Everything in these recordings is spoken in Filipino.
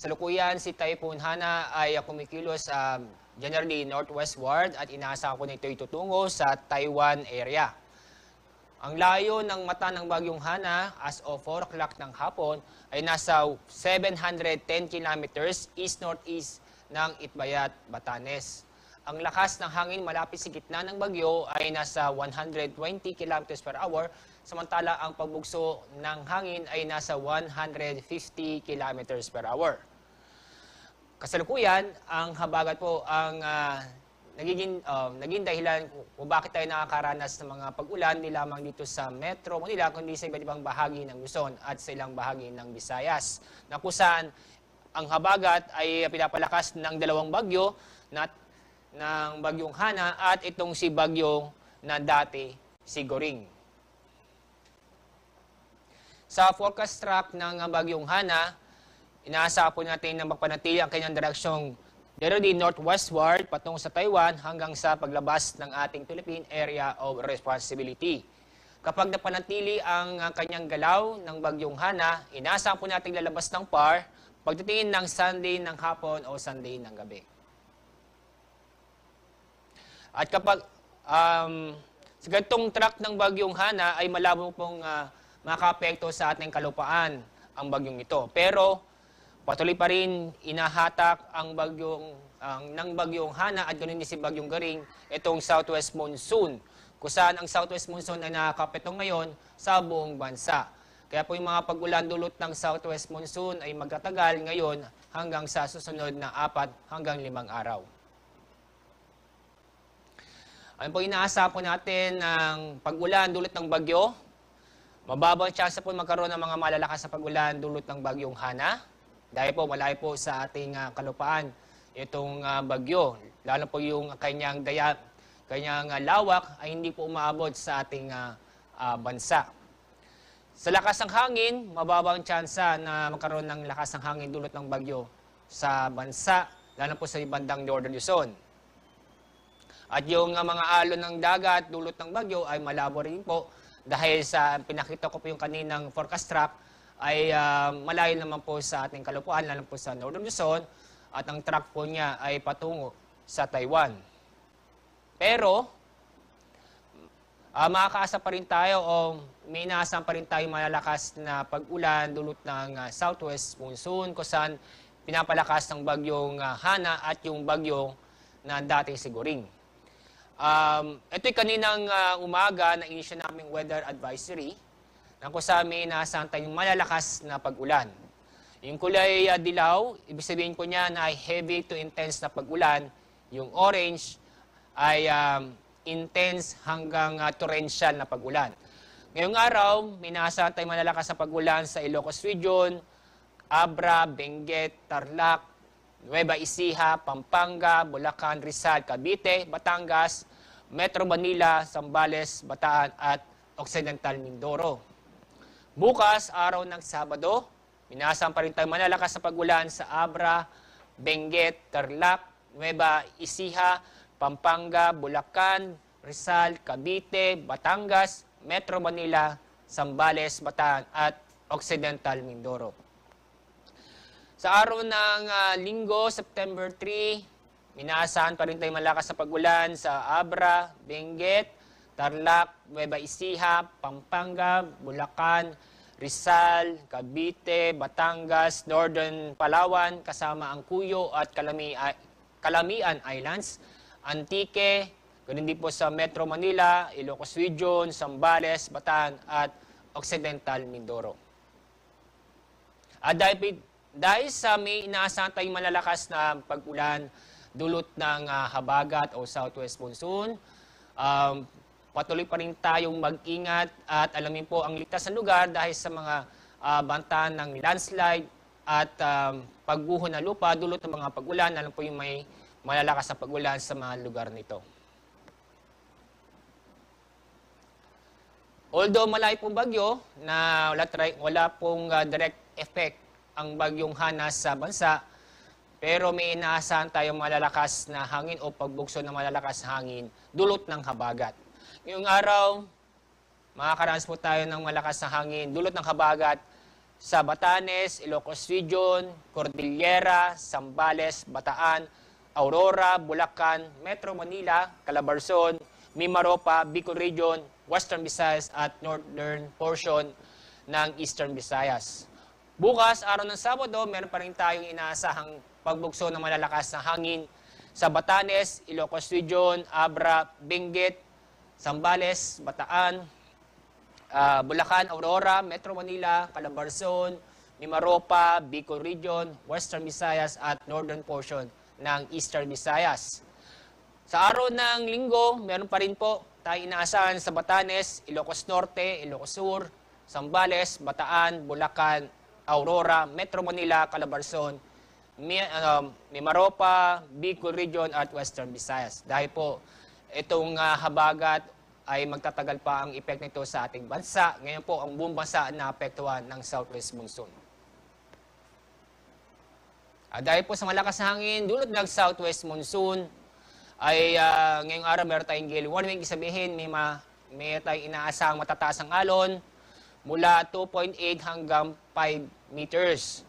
Salukuyan, si Typhoon Hana ay kumikilos sa um, generally ward at inaasahan ko na ito itutungo sa Taiwan area. Ang layo ng mata ng bagyong Hana as of 4 o'clock ng hapon ay nasa 710 kilometers east-northeast ng Itbayat, Batanes. Ang lakas ng hangin malapit sa gitna ng bagyo ay nasa 120 kilometers per hour, samantala ang pagbugso ng hangin ay nasa 150 kilometers per hour kasalukuyan, ang habagat po ang uh, nagiging, uh, naging dahilan kung bakit tayo nakakaranas ng mga pag-ulan, ni lamang dito sa Metro Manila, kundi sa iba't ibang bahagi ng Luzon at sa ilang bahagi ng Visayas, na ang habagat ay pinapalakas ng dalawang bagyo, na, ng bagyong Hana at itong si bagyong na dati si Goring. Sa forecast track ng bagyong Hana, Inaasa po natin na magpanatili ang kanyang direksyong pero di northwestward patungo sa Taiwan hanggang sa paglabas ng ating Philippine Area of Responsibility. Kapag napanatili ang kanyang galaw ng bagyong Hana, inaasahan po natin lalabas ng par pagdating ng Sunday ng hapon o Sunday ng gabi. At kapag um, sa ganitong track ng bagyong Hana ay malabo pong uh, ah, makapekto sa ating kalupaan ang bagyong ito. Pero Patuloy pa rin inahatak ang bagyong ang nang bagyong Hana at ganun din si bagyong Garing itong southwest monsoon kung saan ang southwest monsoon ay nakakapetong ngayon sa buong bansa. Kaya po yung mga pag-ulan dulot ng southwest monsoon ay magtatagal ngayon hanggang sa susunod na apat hanggang limang araw. Ano po inaasa po natin ng pag-ulan dulot ng bagyo? Mababang tsansa po magkaroon ng mga malalakas na pag-ulan dulot ng bagyong Hana. Dahil po malayo po sa ating uh, kalupaan itong uh, bagyo. Lalo po yung kanyang daya, kanyang uh, lawak ay hindi po umaabot sa ating uh, uh, bansa. Sa lakas ng hangin, mababang tsansa na magkaroon ng lakas ng hangin dulot ng bagyo sa bansa, lalo po sa bandang Northern Luzon. At yung uh, mga alon ng dagat dulot ng bagyo ay malabo rin po dahil sa pinakita ko po yung kaninang forecast track ay uh, malayo naman po sa ating kalupuan, lalo po sa Northern Luzon, at ang track po niya ay patungo sa Taiwan. Pero, uh, makakaasa pa rin tayo o may inaasahan pa rin tayo malalakas na pag-ulan dulot ng uh, southwest monsoon kung pinapalakas ng bagyong uh, Hana at yung bagyong na dating siguring. Um, ito'y kaninang uh, umaga na inisya naming weather advisory na kung saan may inaasahan tayong malalakas na pag-ulan. Yung kulay uh, dilaw, ibig sabihin ko niya na heavy to intense na pag-ulan. Yung orange ay um, intense hanggang uh, torrential na pag-ulan. Ngayong araw, may tayong malalakas na pag-ulan sa Ilocos Region, Abra, Benguet, Tarlac, Nueva Ecija, Pampanga, Bulacan, Rizal, Cavite, Batangas, Metro Manila, Sambales, Bataan at Occidental Mindoro. Bukas, araw ng Sabado, minasang pa rin tayong malalakas na pagulan sa Abra, Benguet, Tarlac, Nueva Ecija, Pampanga, Bulacan, Rizal, Cavite, Batangas, Metro Manila, Sambales, Bataan at Occidental Mindoro. Sa araw ng uh, linggo, September 3, minaasahan pa rin tayong malakas na pagulan sa Abra, Benguet, Tarlac, Nueva Ecija, Pampanga, Bulacan, Rizal, Cavite, Batangas, Northern Palawan, kasama ang Cuyo at Kalami ah, Kalamian Islands, Antique, ganun din po sa Metro Manila, Ilocos Region, Zambales, Batan at Occidental Mindoro. At dahil, dahil sa may inaasahan tayong malalakas na pag-ulan, dulot ng uh, habagat o southwest monsoon, um, patuloy pa rin tayong mag-ingat at alamin po ang ligtas na lugar dahil sa mga uh, banta ng landslide at um, pagguho ng lupa dulot ng mga pagulan. Alam po yung may malalakas na pagulan sa mga lugar nito. Although malay pong bagyo na wala, try, wala pong uh, direct effect ang bagyong Hana sa bansa, pero may inaasahan tayong malalakas na hangin o pagbukso ng malalakas hangin dulot ng habagat. Ngayong araw, makakaranas po tayo ng malakas na hangin, dulot ng habagat sa Batanes, Ilocos Region, Cordillera, Sambales, Bataan, Aurora, Bulacan, Metro Manila, Calabarzon, Mimaropa, Bicol Region, Western Visayas at Northern portion ng Eastern Visayas. Bukas, araw ng Sabado, meron pa rin tayong inaasahang pagbugso ng malalakas na hangin sa Batanes, Ilocos Region, Abra, Benguet, Sambales, Bataan, uh, Bulacan, Aurora, Metro Manila, Calabarzon, Mimaropa, Bicol Region, Western Visayas at Northern portion ng Eastern Visayas. Sa araw ng linggo, meron pa rin po tayo inaasahan sa Batanes, Ilocos Norte, Ilocos Sur, Sambales, Bataan, Bulacan, Aurora, Metro Manila, Calabarzon, ah, Mimaropa, Bicol Region at Western Visayas. Dahil po itong uh, habagat ay magtatagal pa ang epekto nito sa ating bansa. Ngayon po, ang buong bansa na apektuhan ng southwest monsoon. Uh, dahil po sa malakas na hangin, dulot ng southwest monsoon, ay uh, ngayong araw meron tayong gale warning. Sabihin, may, ma, may tayong inaasang matataas ang alon mula 2.8 hanggang 5 meters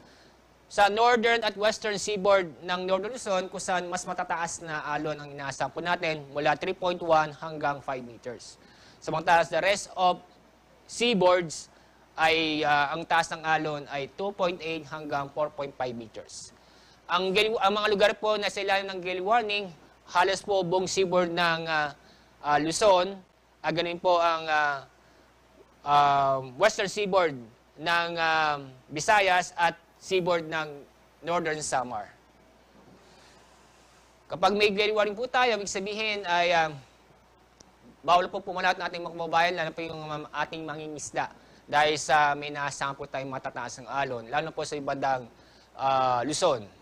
sa northern at western seaboard ng Northern Luzon kung saan mas matataas na alon ang inaasahan po natin mula 3.1 hanggang 5 meters. Samantala sa rest of seaboards ay uh, ang taas ng alon ay 2.8 hanggang 4.5 meters. Ang, ang mga lugar po na sa ng gale warning, halos po buong seaboard ng uh, uh, Luzon, uh, ganun po ang uh, uh, western seaboard ng uh, Visayas at seaboard ng Northern Samar. Kapag may grade warning po tayo, ibig sabihin ay um, bawal po pumunat ng ating mga kababayan, lalo po yung um, ating mangingisda. Dahil sa may naasahan po tayong matataas ng alon, lalo po sa ibadang uh, ah, Luzon.